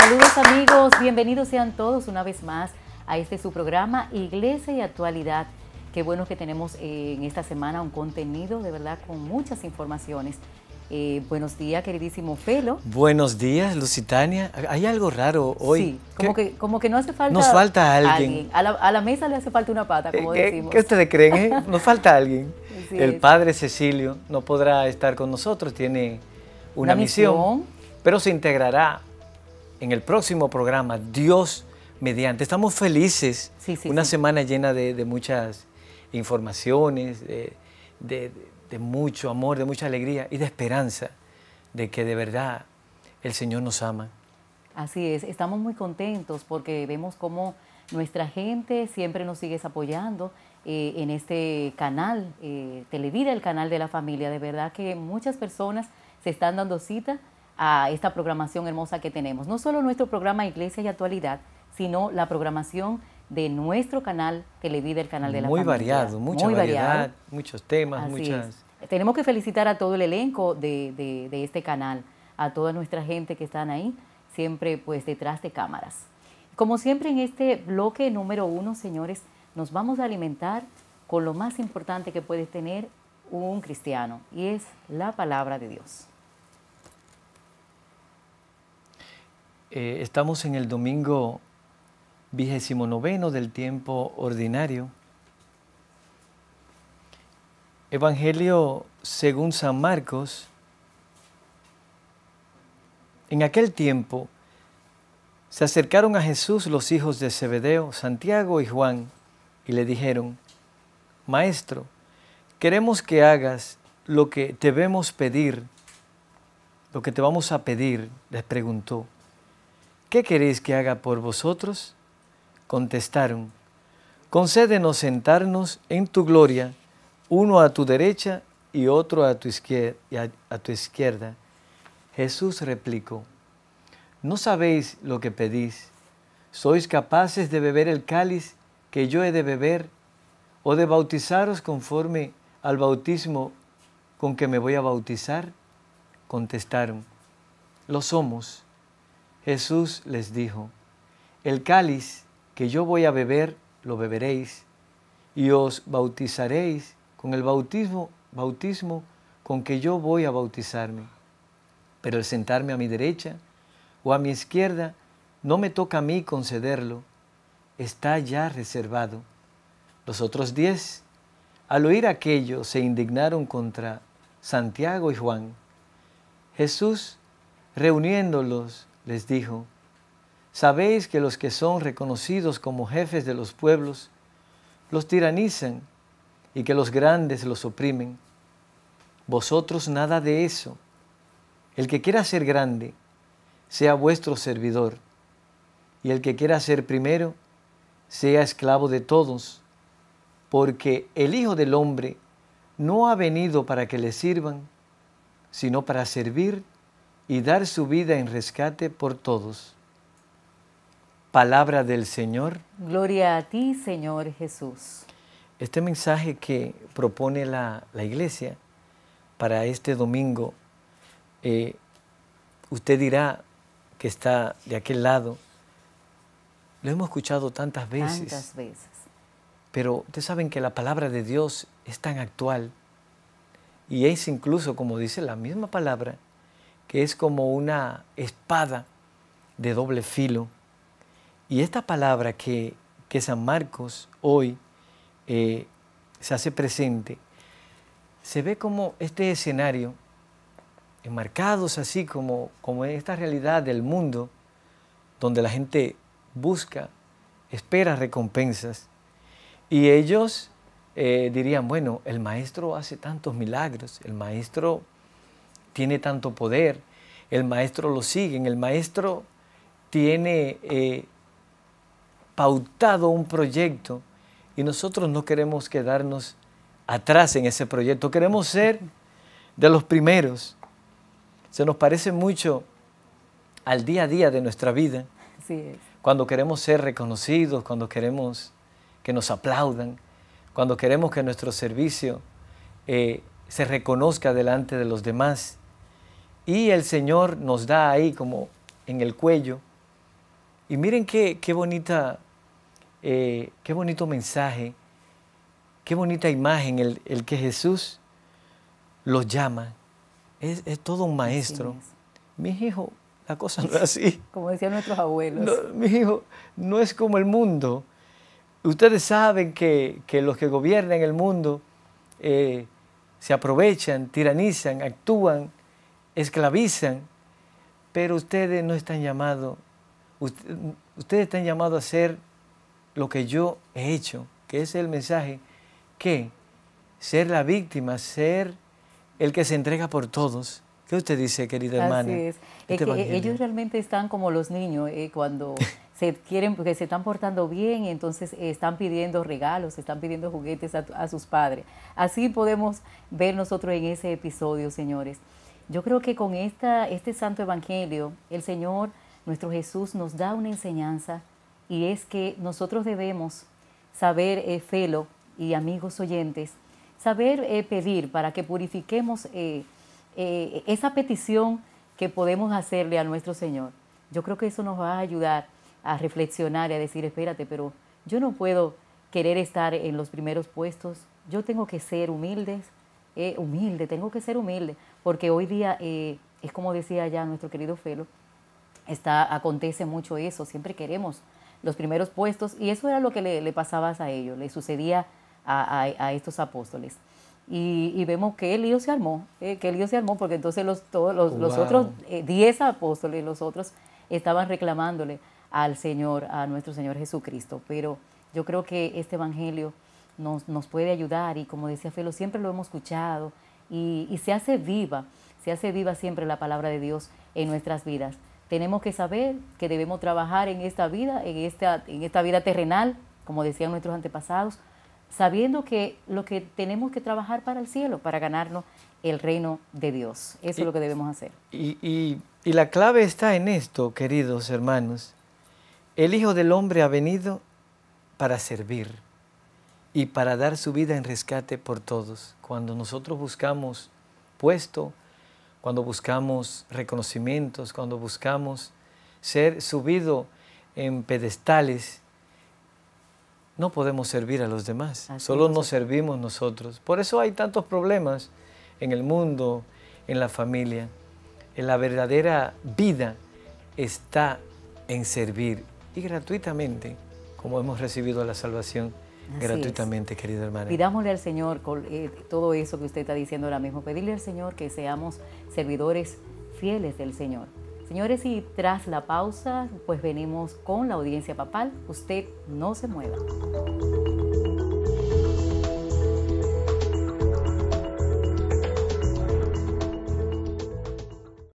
Saludos amigos, bienvenidos sean todos una vez más a este su programa Iglesia y Actualidad. Qué bueno que tenemos eh, en esta semana un contenido de verdad con muchas informaciones. Eh, buenos días, queridísimo Felo. Buenos días, Lusitania. Hay algo raro hoy. Sí, como que, como que no hace falta. Nos falta alguien. A, la, mesa le hace falta una pata, eh, como decimos. ¿Qué ustedes creen? Eh? Nos falta alguien. El padre Cecilio no podrá estar con nosotros, tiene una, misión, pero se integrará en el próximo programa, Dios mediante. Estamos felices, sí, sí, una semana llena de, muchas informaciones, de, mucho amor, de mucha alegría y de esperanza de que de verdad el Señor nos ama. Así es, estamos muy contentos porque vemos cómo nuestra gente siempre nos sigue apoyando eh, en este canal, eh, Televida, el canal de la familia. De verdad que muchas personas se están dando cita a esta programación hermosa que tenemos. No solo nuestro programa Iglesia y Actualidad, sino la programación de nuestro canal Televida, el canal de la muy Variado, mucha variedad, muchos temas, muchas... Tenemos que felicitar a todo el elenco de, este canal, a toda nuestra gente que están ahí, siempre pues detrás de cámaras. Como siempre en este bloque número uno, señores, nos vamos a alimentar con lo más importante que puede tener un cristiano, y es la palabra de Dios. Eh, estamos en el domingo vigésimo noveno del tiempo ordinario. Evangelio según San Marcos. En aquel tiempo se acercaron a Jesús los hijos de Zebedeo, Santiago y Juan, y le dijeron, Maestro, queremos que hagas lo que te vemos pedir, lo que te vamos a pedir, les preguntó. ¿qué queréis que haga por vosotros? Contestaron, concédenos sentarnos en tu gloria, uno a tu derecha y otro a tu, izquierda, a tu izquierda. Jesús replicó, no sabéis lo que pedís. ¿Sois capaces de beber el cáliz que yo he de beber o de bautizaros conforme al bautismo con que me voy a bautizar? Contestaron, lo somos. Jesús les dijo, el cáliz que yo voy a beber, lo beberéis, y os bautizaréis con el bautismo, bautismo con que yo voy a bautizarme. Pero el sentarme a mi derecha o a mi izquierda no me toca a mí concederlo, está ya reservado. Los otros diez, al oír aquello, se indignaron contra Santiago y Juan. Jesús, reuniéndolos, les dijo, Sabéis que los que son reconocidos como jefes de los pueblos los tiranizan y que los grandes los oprimen. Vosotros nada de eso. El que quiera ser grande, sea vuestro servidor. Y el que quiera ser primero, sea esclavo de todos. Porque el Hijo del Hombre no ha venido para que le sirvan, sino para servir y dar su vida en rescate por todos. Palabra del Señor. Gloria a ti, Señor Jesús. Este mensaje que propone la, iglesia para este domingo, eh, usted dirá que está de aquel lado, lo hemos escuchado tantas veces. Tantas veces. Pero ustedes saben que la palabra de Dios es tan actual y es incluso, como dice la misma palabra, que es como una espada de doble filo. Y esta palabra que, San Marcos hoy eh, se hace presente, se ve como este escenario, enmarcados así como, como esta realidad del mundo, donde la gente busca, espera recompensas, y ellos eh, dirían, bueno, el maestro hace tantos milagros, el maestro tiene tanto poder, el maestro lo sigue, el maestro tiene eh, pautado un proyecto y nosotros no queremos quedarnos atrás en ese proyecto, queremos ser de los primeros. Se nos parece mucho al día a día de nuestra vida, cuando queremos ser reconocidos, cuando queremos que nos aplaudan, cuando queremos que nuestro servicio eh, se reconozca delante de los demás. Y el Señor nos da ahí como en el cuello. Y miren qué, qué bonita, eh, qué bonito mensaje, qué bonita imagen el, que Jesús los llama. Es, todo un maestro. Mis hijos, la cosa no es así. Como decían nuestros abuelos. mis no es como el mundo. Ustedes saben que, los que gobiernan el mundo eh, se aprovechan, tiranizan, actúan esclavizan, pero ustedes no están llamados, ustedes están llamados a hacer lo que yo he hecho, que es el mensaje que ser la víctima, ser el que se entrega por todos. ¿Qué usted dice, querida hermana? es este ellos realmente están como los niños eh, cuando se quieren, porque se están portando bien, entonces están pidiendo regalos, están pidiendo juguetes a sus padres. Así podemos ver nosotros en ese episodio, señores. Yo creo que con este santo evangelio, el Señor, nuestro Jesús, nos da una enseñanza y es que nosotros debemos saber, eh, Felo y amigos oyentes, saber eh, pedir para que purifiquemos eh, eh, esa petición que podemos hacerle a nuestro Señor. Yo creo que eso nos va a ayudar a reflexionar y a decir, espérate, pero yo no puedo querer estar en los primeros puestos, yo tengo que ser humildes, eh, humilde, tengo que ser humilde, porque hoy día, eh, es como decía ya nuestro querido Felo, está, acontece mucho eso, siempre queremos los primeros puestos y eso era lo que le, le pasaba a ellos, le sucedía a, a, estos apóstoles. Y, y, vemos que el lío se armó, eh, que el lío se armó, porque entonces los, todos los, los otros 10 apóstoles, los otros estaban reclamándole al Señor, a nuestro Señor Jesucristo. Pero yo creo que este Evangelio nos, puede ayudar y como decía Felo, siempre lo hemos escuchado y, se hace viva, se hace viva siempre la palabra de Dios en nuestras vidas. Tenemos que saber que debemos trabajar en esta vida, en esta, en esta vida terrenal, como decían nuestros antepasados, sabiendo que lo que tenemos que trabajar para el cielo, para ganarnos el reino de Dios. Eso es lo que debemos hacer. y, la clave está en esto, queridos hermanos. El Hijo del Hombre ha venido para servir y para dar su vida en rescate por todos. Cuando nosotros buscamos puesto, cuando buscamos reconocimientos, cuando buscamos ser subido en pedestales, no podemos servir a los demás, solo nos servimos nosotros. Por eso hay tantos problemas en el mundo, en la familia. En la verdadera vida está en servir y gratuitamente, como hemos recibido la salvación gratuitamente, querida hermana hermano. Pidámosle al Señor eh, todo eso que usted está diciendo ahora mismo. Pedirle al Señor que seamos servidores fieles del Señor. Señores, y tras la pausa, pues venimos con la audiencia papal. Usted no se mueva.